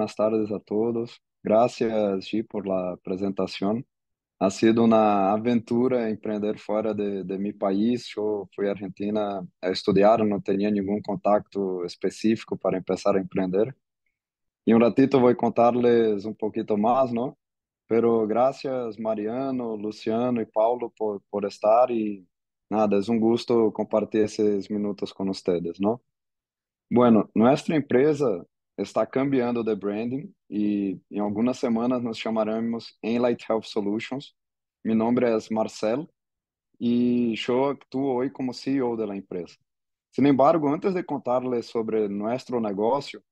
buenas tardes a todos. Gracias, G, por la presentación. Ha sido una aventura emprender fuera de, de mi país. Yo fui a Argentina a estudiar, no tenía ningún contacto específico para empezar a emprender. Y un ratito voy a contarles un poquito más, ¿no? Pero gracias, Mariano, Luciano y Paulo por, por estar y nada, es un gusto compartir esos minutos con ustedes, ¿no? Bueno, nuestra empresa está cambiando de branding e em algumas semanas nos chamaremos Enlight Health Solutions. Meu nome é Marcelo e eu atuo hoje como CEO da empresa. Sin embargo, antes de contar contar-lhes sobre nosso negócio,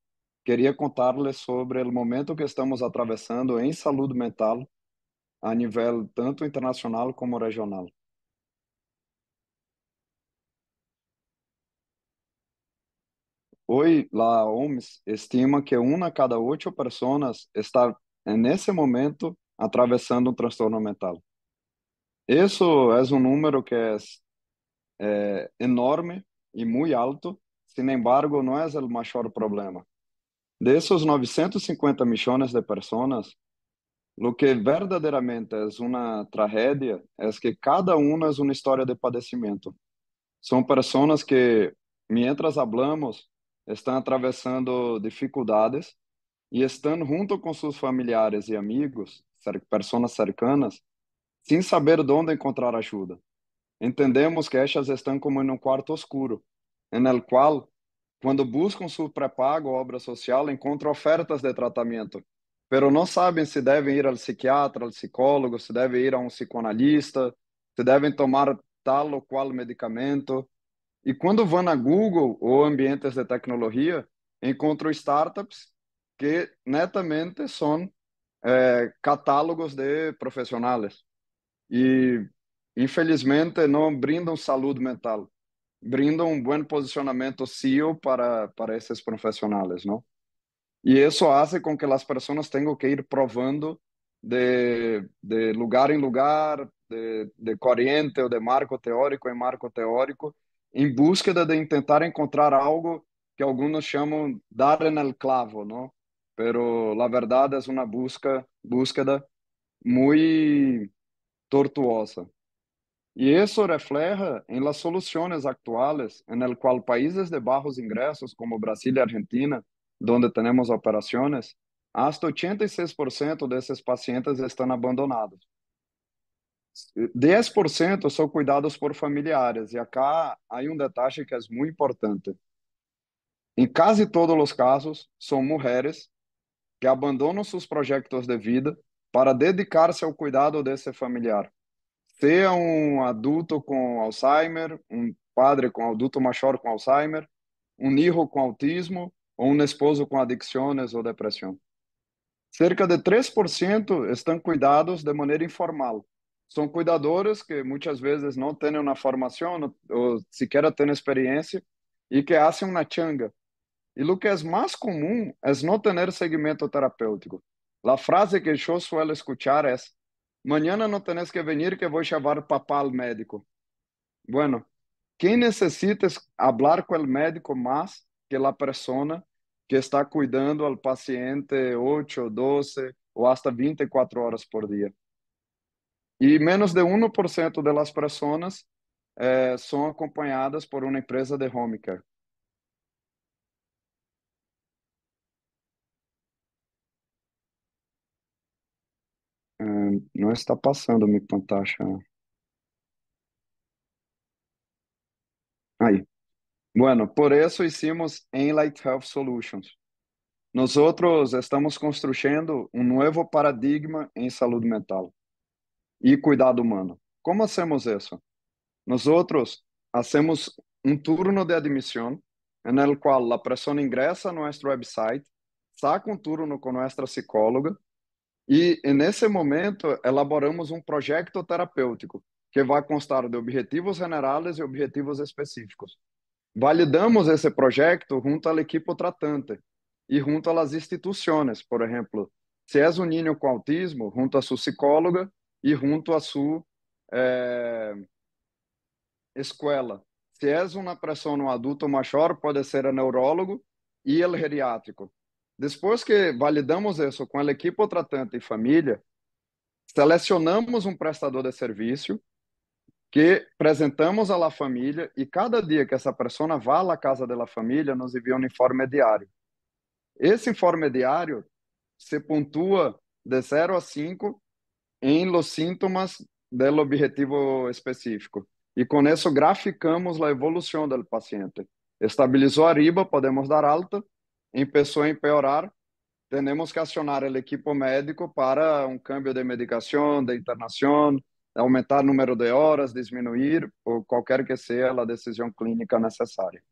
queria contar contar-lhes sobre o momento que estamos atravessando em saúde mental a nível tanto internacional como regional. Hoje, a OMS estima que una cada oito pessoas está nesse momento atravessando um transtorno mental. Isso é um número que é, é enorme e muito alto, sin embargo, não é o maior problema. Desses 950 milhões de pessoas, o que verdadeiramente é uma tragédia é que cada uma é uma história de padecimento. São pessoas que, mientras hablamos, estão atravessando dificuldades e estão junto com seus familiares e amigos, pessoas cercanas, sem saber onde encontrar ajuda. Entendemos que estas estão como em um quarto escuro, no qual, quando buscam seu pré-pago obra social, encontram ofertas de tratamento, mas não sabem se devem ir ao psiquiatra, ao psicólogo, se devem ir a um psicoanalista, se devem tomar tal ou qual medicamento. E quando vão na Google ou ambientes de tecnologia, encontro startups que netamente são é, catálogos de profissionais. E, infelizmente, não brindam saúde mental, brindam um bom posicionamento CEO para, para esses profissionais, não? E isso faz com que as pessoas tenham que ir provando de, de lugar em lugar, de, de corrente ou de marco teórico em marco teórico, em busca de, tentar encontrar algo que alguns chamam dar en el clavo, não? Pero la verdade é uma busca, búsqueda muito tortuosa. E isso refleja em las soluções atuais, em el qual países de bajos ingressos, como Brasil e Argentina, onde temos operações, hasta 86% desses pacientes estão abandonados. 10% são cuidados por familiares, e acá há um detalhe que é muito importante. Em quase todos os casos, são mulheres que abandonam seus projetos de vida para dedicar-se ao cuidado desse familiar. Seja um adulto com Alzheimer, um padre com adulto maior com Alzheimer, um hijo com autismo ou um esposo com adicções ou depressão. Cerca de 3% estão cuidados de maneira informal, são cuidadores que muitas vezes não têm uma formação ou sequer têm experiência e que fazem uma changa. E o que é mais comum é não ter segmento terapêutico. A frase que eu suelo escuchar é: Mañana não tenhas que venir que vou chamar papá ao médico. Bueno, quem necessita falar com o médico mais que a pessoa que está cuidando ao paciente 8, 12 ou até 24 horas por dia? E menos de 1% das las personas eh, são acompanhadas por uma empresa de home care. Eh, não está passando minha pantalla. Aí. Bueno, por isso hicimos Light Health Solutions. Nós estamos construindo um novo paradigma em saúde mental e cuidado humano. Como hacemos isso? Nós hacemos um turno de admissão, no qual a pessoa ingressa no nosso website, saca um turno com nossa psicóloga e, nesse momento, elaboramos um projeto terapêutico que vai constar de objetivos generais e objetivos específicos. Validamos esse projeto junto à equipe tratante e junto às instituições, por exemplo, se és um ninho com autismo, junto à sua psicóloga, e junto à sua é, escola. Se é uma pressão no adulto maior, pode ser a neurólogo e o geriátrico. Depois que validamos isso com a equipe tratante e família, selecionamos um prestador de serviço que apresentamos à família e cada dia que essa pessoa vá à casa da família, nos envia um informe diário. Esse informe diário se pontua de 0 a 5 em los síntomas del objetivo específico. E com isso graficamos a evolução do paciente. Estabilizou arriba, podemos dar alta. Em pessoa empeorar, temos que acionar o equipo médico para um cambio de medicação, de internação, aumentar o número de horas, diminuir, ou qualquer que seja a decisão clínica necessária.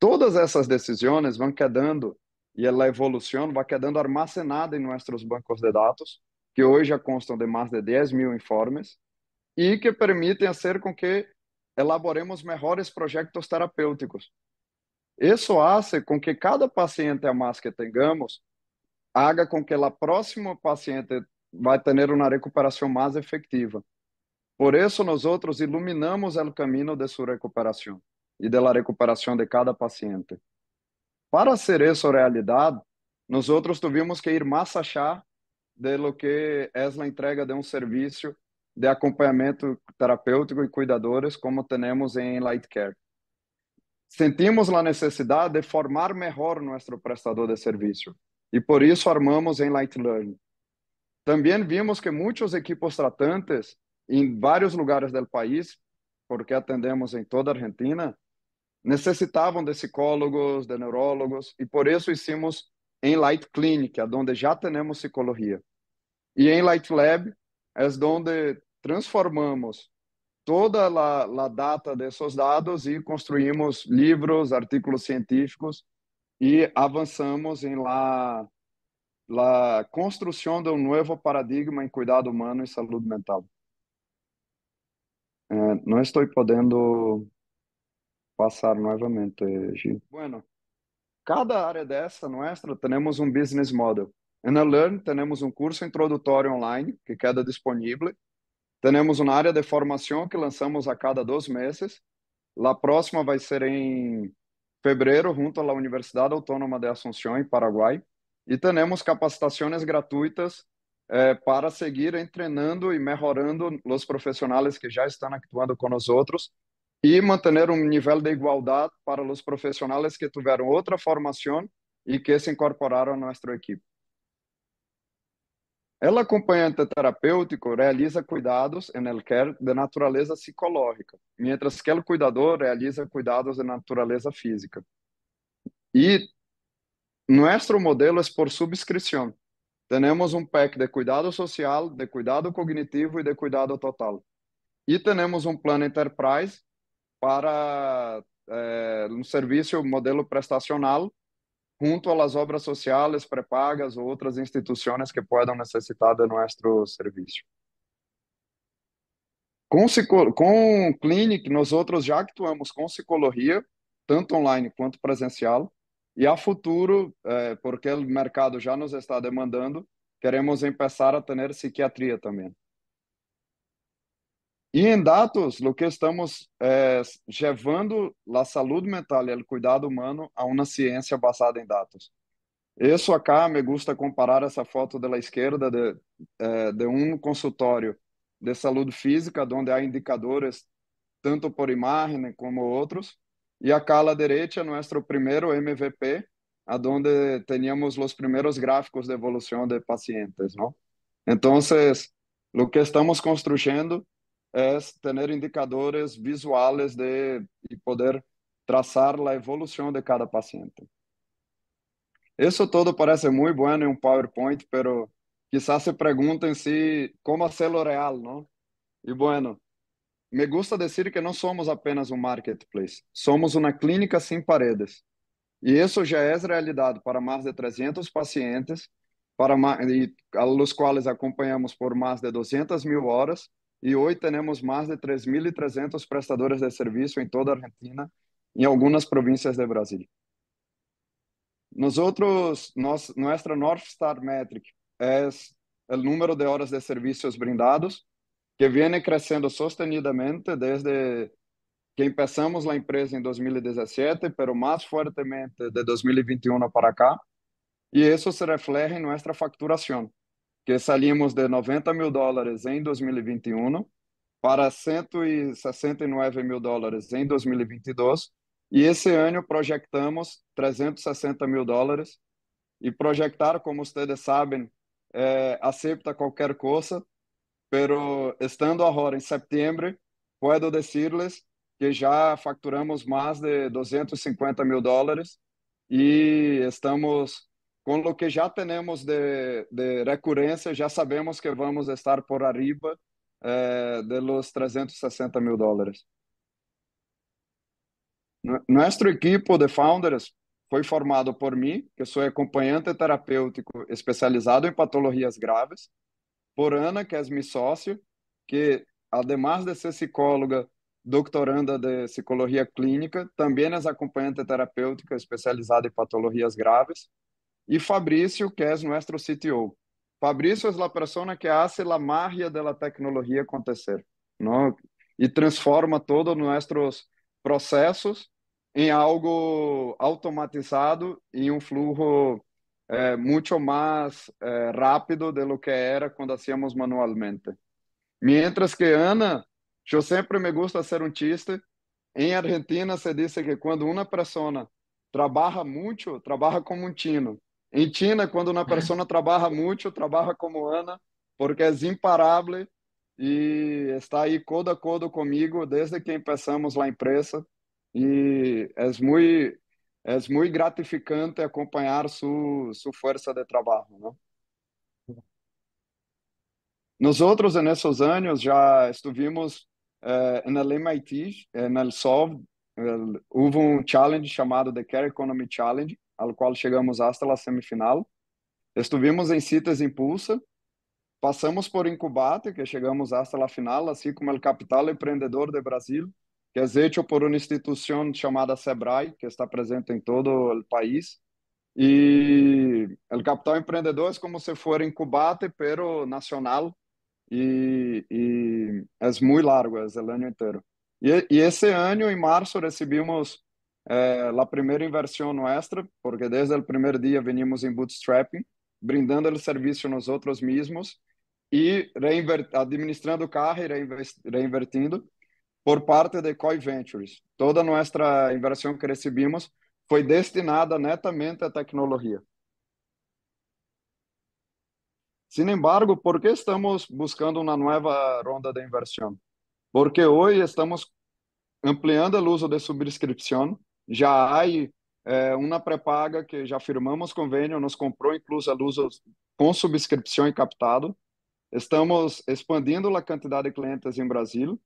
Todas essas decisões vão quedando, e a evolução vai quedando armazenada em nossos bancos de dados, que hoje já constam de mais é de 10 mil informes e que permitem fazer com que elaboremos melhores projetos terapêuticos. Isso faz com que cada paciente a mais que tenhamos haga com que a próxima paciente vai ter uma recuperação mais efetiva. Por isso, nós outros iluminamos o caminho de sua recuperação e da recuperação de cada paciente. Para ser isso realidade, nós outros tivemos que ir mais achar de lo que é a entrega de um serviço de acompanhamento terapêutico e cuidadores como temos em Light Care Sentimos a necessidade de formar melhor nosso prestador de serviço e por isso armamos em Light Learning. Também vimos que muitos equipos tratantes em vários lugares do país, porque atendemos em toda a Argentina, necessitavam de psicólogos, de neurólogos e por isso hicimos em Light Clinic, é onde já temos psicologia e em Light Lab es onde transformamos toda la, la data desses dados e construímos livros, artigos artículos científicos e avançamos en la, la construção de um novo paradigma em cuidado humano e saúde mental. Eh, estou podendo passar novamente, Gil. Bueno, cada área dessa nossa, temos um business model. Na Learn temos um curso introdutório online que queda disponível. Temos uma área de formação que lançamos a cada dois meses. A próxima vai ser em fevereiro, junto à Universidade Autônoma de Assunção, em Paraguai. E temos capacitações gratuitas eh, para seguir treinando e melhorando os profissionais que já estão atuando conosco e manter um nível de igualdade para os profissionais que tiveram outra formação e que se incorporaram à nossa equipe. El acompanhante terapêutico realiza cuidados en el care de natureza psicológica, mientras que el cuidador realiza cuidados de natureza física. E nuestro modelo é por subscrição. Temos um pack de cuidado social, de cuidado cognitivo e de cuidado total. E temos um plano Enterprise para eh, um serviço modelo prestacional junto às obras sociais prepagas ou outras instituições que possam necessitar de nosso serviço. Com, com Clinic, nós outros já atuamos com psicologia, tanto online quanto presencial, e a futuro, eh, porque o mercado já nos está demandando, queremos começar a ter psiquiatria também. E em dados, o que estamos é, levando a saúde mental e o cuidado humano a uma ciência baseada em dados. Isso acá me gusta comparar essa foto da esquerda de, é, de um consultório de saúde física, onde há indicadores tanto por imagem como outros, e acá à direita nosso primeiro MVP, aonde teníamos os primeiros gráficos de evolução de pacientes, não? Então, o que estamos construindo é ter indicadores visuales de, e poder traçar la evolução de cada paciente. Isso todo parece muito bueno em um PowerPoint, pero quizás se pregunten si cómo hacerlo real, não? E bueno, me gusta decir que não somos apenas um marketplace, somos uma clínica sem paredes. E isso já é realidade para mais de 300 pacientes, para mais, e, a los quais acompanhamos por mais de 200 mil horas, e hoje temos mais de 3.300 prestadores de serviço em toda a Argentina e em algumas províncias do Brasil. Nosotros, nós, nossa North Star Metric é o número de horas de serviços brindados, que vem crescendo sostenidamente desde que começamos a empresa em 2017, mas mais fortemente de 2021 para cá, e isso se reflete em nossa facturação que salimos de 90 mil dólares em 2021 para 169 mil dólares em 2022 e esse ano projetamos 360 mil dólares e projetar, como vocês sabem, é, aceita qualquer coisa, pero estando agora em setembro, posso dizer-lhes que já faturamos mais de 250 mil dólares e estamos com o que já temos de, de recorrência, já sabemos que vamos estar por arriba eh, de 360 mil dólares. Nosso equipo de founders foi formado por mim, que sou acompanhante terapêutico especializado em patologias graves, por Ana, que é minha sócio, que, além de ser psicóloga, doutoranda de psicologia clínica, também é acompanhante terapêutica especializada em patologias graves, e Fabrício, que é nosso CTO. Fabrício é a pessoa que hace a magia da tecnologia acontecer, não? E transforma todos nossos processos em algo automatizado e um fluxo é, muito mais eh, rápido do que era quando hacíamos manualmente. Mientras que Ana, eu sempre me gusta ser um chiste. Em Argentina se diz que quando uma pessoa trabalha muito, trabalha como um tino. Em China, quando uma pessoa trabalha muito, trabalha como Ana, porque é imparável e está aí codo a codo comigo desde que começamos a empresa e é muito é muito gratificante acompanhar sua sua força de trabalho, Nos Nós outros nesses anos já estivemos eh, na MIT, na Solve, houve um challenge chamado The Care Economy Challenge ao qual chegamos hasta a semifinal. Estuvimos em citas impulsa, passamos por Incubate, que chegamos hasta a final, assim como o capital empreendedor de Brasil, que é feito por uma instituição chamada Sebrae, que está presente em todo o país. E o capital empreendedor é como se fosse Incubate, pero nacional, e, e é muito largo, é o ano inteiro. E, e esse ano, em março, recebemos eh, la primeira inversão nossa, porque desde o primeiro dia venimos em bootstrapping, brindando o serviço a mesmos e y administrando carro e reinvertindo por parte de Coy Ventures. Toda nossa inversão que recebemos foi destinada netamente à tecnologia. Sin embargo, por que estamos buscando uma nova ronda de inversão? Porque hoje estamos ampliando o uso de subscrição já há é, uma pré-paga que já firmamos convênio, nos comprou incluso a luz com subscrição e captado. Estamos expandindo a quantidade de clientes em Brasil.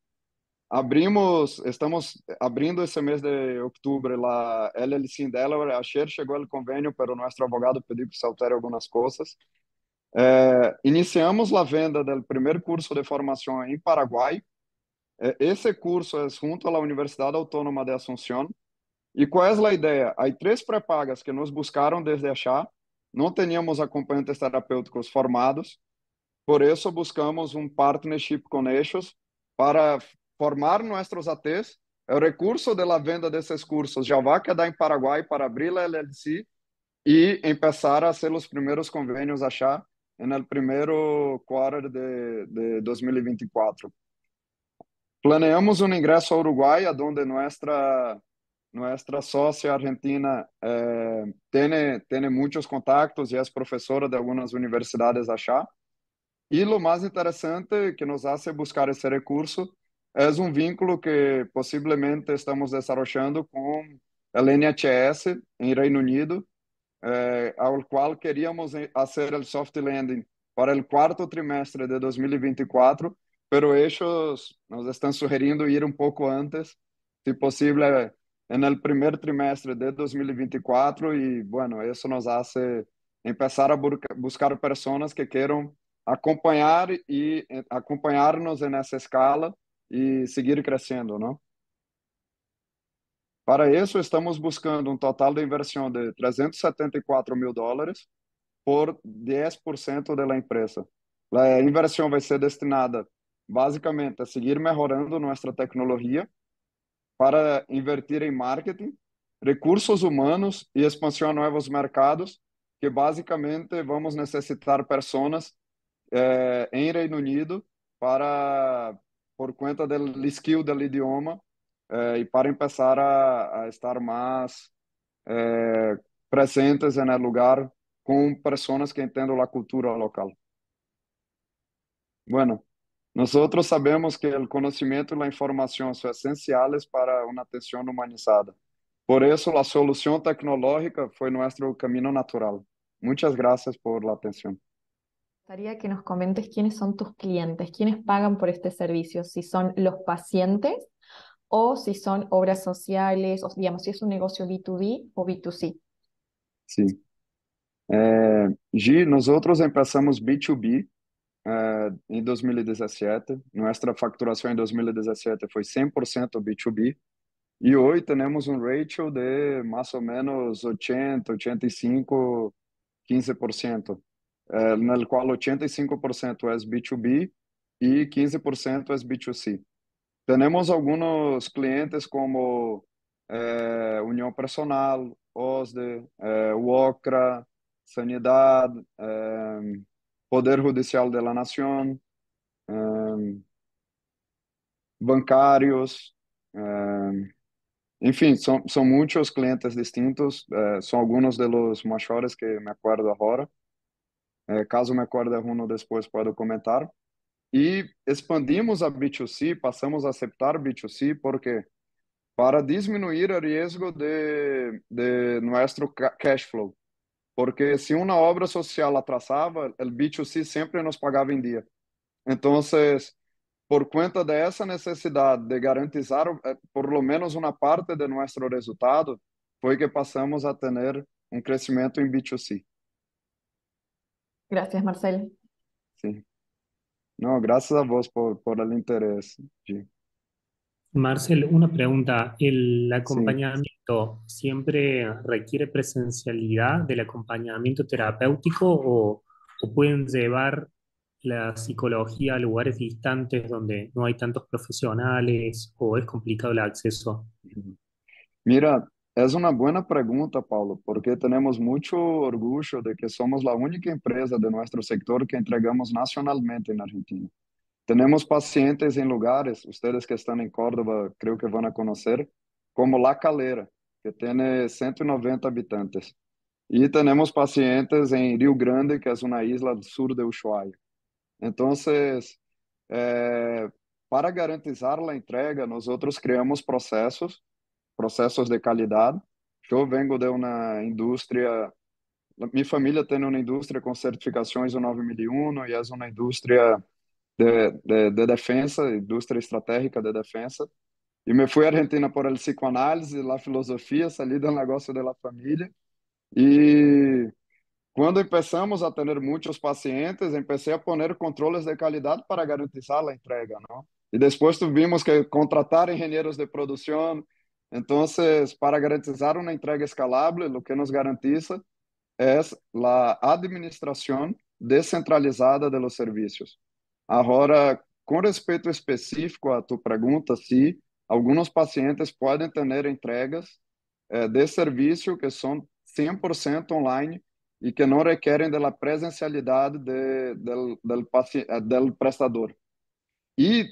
Abrimos, estamos abrindo esse mês de outubro lá LLC em Delaware. Ayer chegou ao convênio, o nosso advogado pediu que se altere algumas coisas. É, iniciamos a venda do primeiro curso de formação em Paraguai. É, esse curso é junto à Universidade Autônoma de Assunção e qual é a ideia? Há três pré-pagas que nos buscaram desde achar não tínhamos acompanhantes terapêuticos formados, por isso buscamos um partnership com Eixos para formar nossos ATs. É o recurso da venda desses cursos já vai quedar em Paraguai para abrir a LLC e começar a ser os primeiros convênios a no primeiro quarter de, de 2024. Planeamos um ingresso ao Uruguai, onde nossa nuestra socia argentina eh, tiene, tiene muchos contactos y es profesora de algunas universidades allá. Y lo más interesante que nos hace buscar ese recurso es un vínculo que posiblemente estamos desarrollando con el NHS en Reino Unido, eh, al cual queríamos eh, hacer el soft landing para el cuarto trimestre de 2024, pero ellos nos están sugiriendo ir un poco antes, si posible é no primeiro trimestre de 2024 e, bueno, isso nos hace começar a buscar pessoas que queiram acompanhar e acompanhar-nos nessa escala e seguir crescendo, não? Para isso, estamos buscando um total de inversão de 374 mil dólares por 10% da empresa. A inversão vai ser destinada basicamente a seguir melhorando nossa tecnologia para invertir em marketing, recursos humanos e expansão a novos mercados, que basicamente vamos necessitar pessoas eh, em Reino Unido para, por conta do skill do idioma, eh, e para começar a, a estar mais eh, presentes no lugar com pessoas que entendam a cultura local. Bueno, Nosotros sabemos que el conocimiento y la información son esenciales para una atención humanizada. Por eso la solución tecnológica fue nuestro camino natural. Muchas gracias por la atención. Me gustaría que nos comentes quiénes son tus clientes, quiénes pagan por este servicio, si son los pacientes o si son obras sociales, o digamos, si es un negocio B2B o B2C. Sí. Eh, G, nosotros empezamos B2B em 2017. Nossa facturação em 2017 foi 100% B2B. E hoje temos um ratio de mais ou menos 80, 85, 15%, no qual 85% é B2B e 15% é B2C. Temos alguns clientes como eh, União Personal, OSDE, eh, é, UOCRA, Sanidade, eh, Poder Judicial de la Nación, bancários, enfim, são, são muitos clientes distintos, é, são alguns de los maiores que me acordo agora. É, caso me acorde uno depois, posso comentar. E expandimos a B2C, passamos a aceitar B2C, porque para diminuir o risco de, de nosso cash flow. Porque se uma obra social atrasava, o B2C sempre nos pagava em dia. Então, por conta dessa necessidade de garantizar eh, por lo menos uma parte de nosso resultado, foi que passamos a ter um crescimento em B2C. Obrigada, Marcelo. Sim. Não, graças a vós por, por o interesse. Marcel, una pregunta. ¿El acompañamiento siempre requiere presencialidad del acompañamiento terapéutico o, pueden llevar la psicología a lugares distantes donde no hay tantos profesionales o es complicado el acceso? Mira, es una buena pregunta, Pablo, porque tenemos mucho orgullo de que somos la única empresa de nuestro sector que entregamos nacionalmente en Argentina. Tenemos pacientes em lugares, vocês que estão em Córdoba, creio que vão conhecer, como La Calera, que tem 190 habitantes. E temos pacientes em Rio Grande, que é uma isla do sul de Ushuaia. Então, eh, para garantizar a entrega, nós criamos processos, processos de qualidade. Eu venho de uma indústria, minha família tem uma indústria com certificações o 9001 e é uma indústria de, de, de defensa, indústria estratégica de defensa. E me fui à Argentina por el psicoanálise, la filosofia, salí do negócio de la família. E quando começamos a ter muitos pacientes, comecei a pôr controles de qualidade para garantizar a entrega, não? E depois tivemos que contratar engenheiros de produção. Então, para garantizar uma entrega escalável, o que nos garantiza é a administração descentralizada de los serviços. Agora, com respeito específico à tua pergunta, se alguns pacientes podem ter entregas eh, de serviço que são 100% online e que não requerem da presencialidade do eh, prestador. E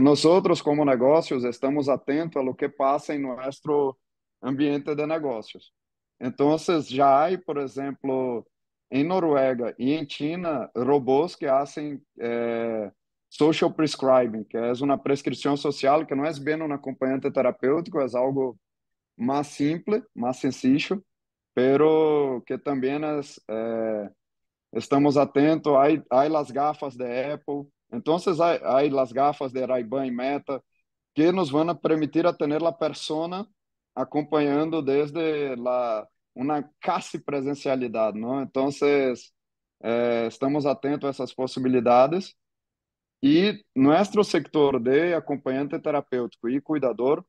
nós outros como negócios estamos atentos ao que passa em nosso ambiente de negócios. Então, já há, por exemplo, em Noruega e em China, robôs que fazem é, social prescribing, que é uma prescrição social que não é bem um acompanhante terapêutico, é algo mais simples, mais sencillo, pero que também eh, estamos atentos, há, há as gafas da Apple, então há, há as gafas de Ray-Ban e Meta, que nos vão permitir a ter a persona acompanhando desde a uma casi presencialidade, não? É? Então, eh, estamos atentos a essas possibilidades e nosso setor de acompanhante terapêutico e cuidador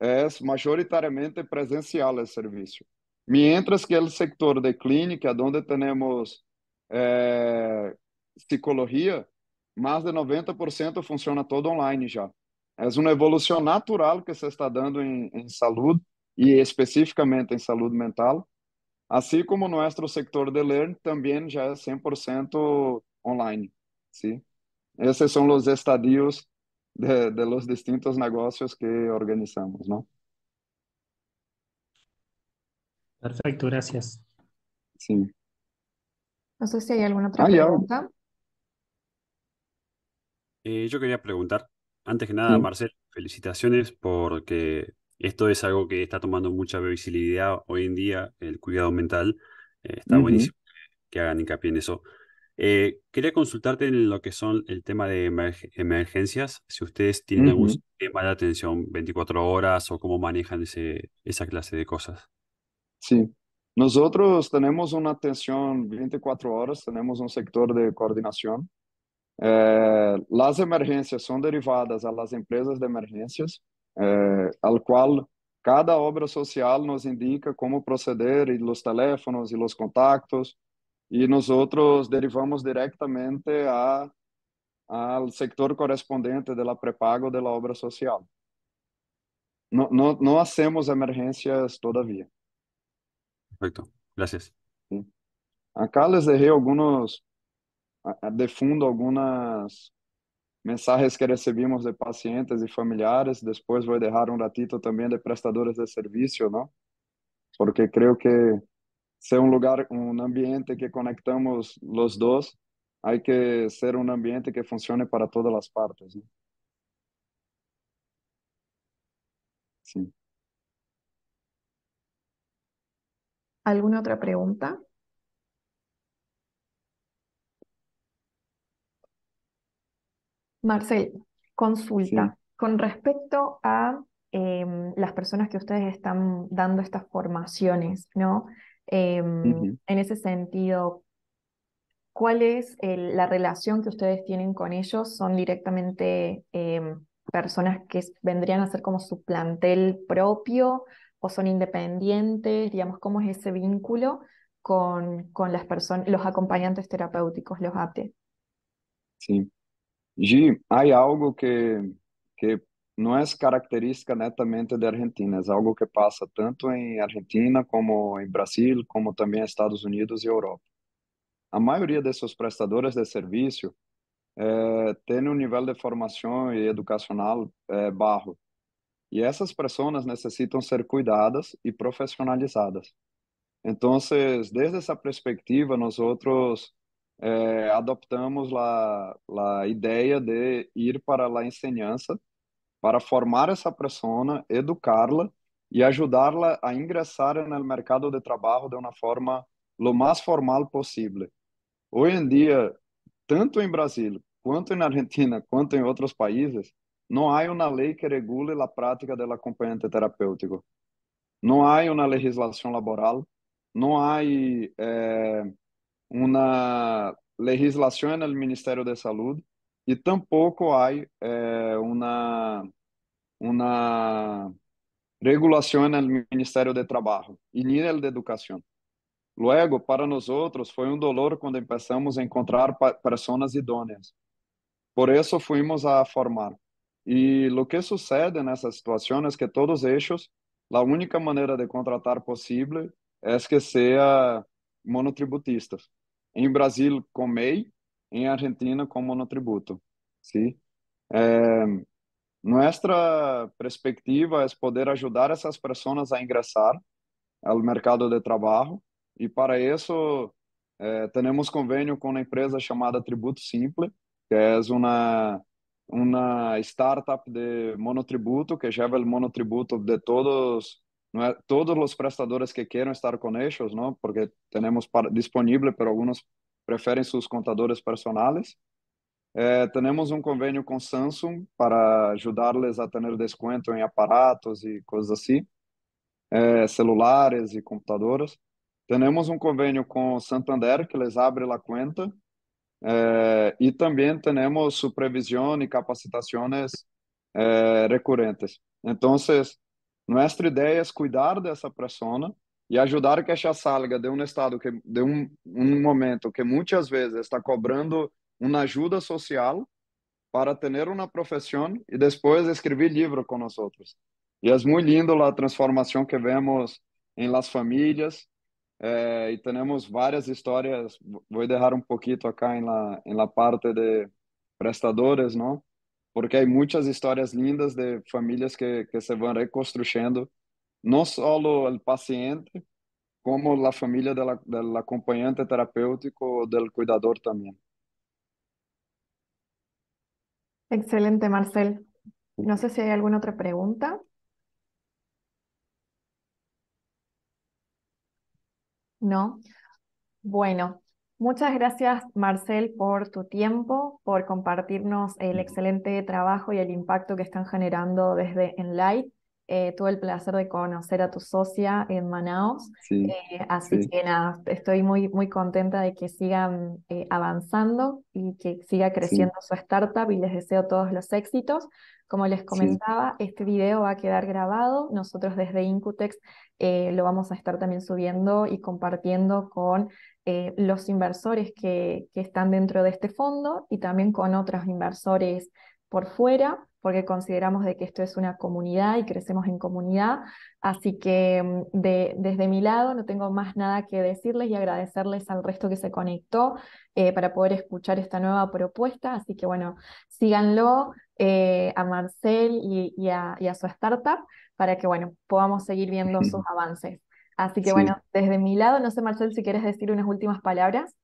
é majoritariamente presencial esse serviço. Mientras que o setor de clínica, onde temos eh, psicologia, mais de 90% funciona todo online já. É uma evolução natural que se está dando em, em saúde y específicamente en salud mental, así como nuestro sector de learn también ya es 100% online, ¿sí? Esos son los estadios de, los distintos negocios que organizamos, ¿no? Perfecto, gracias. Sí. No sé si hay alguna ah, pregunta. Eh, yo quería preguntar, antes que nada, Marcel, felicitaciones porque esto es algo que está tomando mucha visibilidad hoy en día, el cuidado mental. Eh, está buenísimo que hagan hincapié en eso. Eh, quería consultarte en lo que son el tema de emergencias, si ustedes tienen algún tema de atención 24 horas o cómo manejan ese, esa clase de cosas. Sí, nosotros tenemos una atención 24 horas, tenemos un sector de coordinación. Eh, las emergencias son derivadas a las empresas de emergencias Eh, al qual cada obra social nos indica como proceder e os teléfonos e os contactos e nós outros derivamos diretamente a ao setor correspondente da prepago da obra social. Não, não, não hacemos emergências todavia. Perfeito, graças. Acá les dejé alguns, de fundo algumas mensajes que recebimos de pacientes e familiares, depois vou deixar um ratito também de prestadores de serviço, não? Porque creo que ser um lugar, um ambiente que conectamos os dois, hay que ser um ambiente que funcione para todas as partes, Sim. Alguma outra pergunta? pregunta? Marcel, consulta. Con respecto a em, las personas que ustedes están dando estas formaciones, ¿no? Em, en ese sentido, ¿cuál es la relación que ustedes tienen con ellos? ¿Son directamente em, personas que vendrían a ser como su plantel propio o son independientes? Digamos, ¿cómo es ese vínculo con, con las personas, los acompañantes terapéuticos, los ATE? Sí. Gi, há algo que, que não é característica netamente da Argentina, é algo que passa tanto em Argentina como em Brasil, como também Estados Unidos e Europa. A maioria desses prestadores de serviço eh, tem um nível de formação e educacional eh, barro, e essas pessoas necessitam ser cuidadas e profissionalizadas. Então, desde essa perspectiva, nós outros é, adoptamos lá a ideia de ir para a enseñança para formar essa persona, educá-la e ajudá-la a ingressar no mercado de trabalho de uma forma o mais formal possível. Hoje em dia, tanto em Brasil, quanto na Argentina, quanto em outros países, não há uma lei que regule a prática do acompanhante terapêutico. Não há uma legislação laboral, não há eh, uma legislação no Ministerio de Salud e tampouco há eh, uma una regulación del Ministerio de Trabalho e nível de Educação. Logo, para outros foi um dolor quando começamos a encontrar pessoas idóneas. Por isso fomos a formar. E o que sucede nessa situação é que todos eles, a única maneira de contratar possível é que seja monotributistas. Em Brasil, com MEI, em Argentina, com monotributo. Sim. É, nossa perspectiva é poder ajudar essas pessoas a ingressar ao mercado de trabalho e para isso é, temos convênio com uma empresa chamada Tributo Simple, que é uma uma startup de monotributo que leva o monotributo de todos é Todos os prestadores que querem estar conosco, não Porque temos para, disponible, alguns preferem seus contadores personais. Eh, é, temos um convênio com Samsung para ajudá-los a ter desconto em aparatos e coisas assim, eh, celulares e computadoras. Temos um convênio com Santander, que eles abre a conta. Eh, e também temos supervisão e capacitações recurrentes. Então, nossa ideia é cuidar dessa pessoa e ajudar que essa salga de um estado que de um, um momento que muitas vezes está cobrando uma ajuda social para ter uma profissão e depois escrever livro com nós outros. E é muito lindo a transformação que vemos em las famílias eh, e temos várias histórias. Vou deixar um pouquinho acá em la em la parte de prestadores, não? porque hay muchas historias lindas de familias que, que se van reconstruyendo, no solo el paciente, como la familia del acompañante terapéutico o del cuidador también. Excelente, Marcel. No sé si hay alguna otra pregunta. No. Bueno, Muchas gracias, Marcel, por tu tiempo, por compartirnos el excelente trabajo y el impacto que están generando desde Enlight. Eh, tuve el placer de conocer a tu socia en Manaus, eh, así que nada, estoy muy, muy contenta de que sigan eh, avanzando y que siga creciendo su startup y les deseo todos los éxitos. Como les comentaba, este video va a quedar grabado. Nosotros desde Incutex lo vamos a estar también subiendo y compartiendo con los inversores que, que están dentro de este fondo y también con otros inversores por fuera, porque consideramos de que esto es una comunidad y crecemos en comunidad. Así que mm, de, desde mi lado no tengo más nada que decirles y agradecerles al resto que se conectó eh, para poder escuchar esta nueva propuesta. Así que bueno, síganlo eh, a Marcel y, a, su startup para que bueno, podamos seguir viendo sus avances. Así que bueno, desde mi lado, no sé Marcel si quieres decir unas últimas palabras.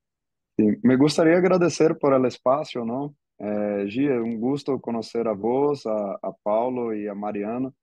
Sí. Me gustaría agradecer por el espacio, ¿no? É, Gia, um gosto conhecer a vós, a, a Paulo e a Mariana.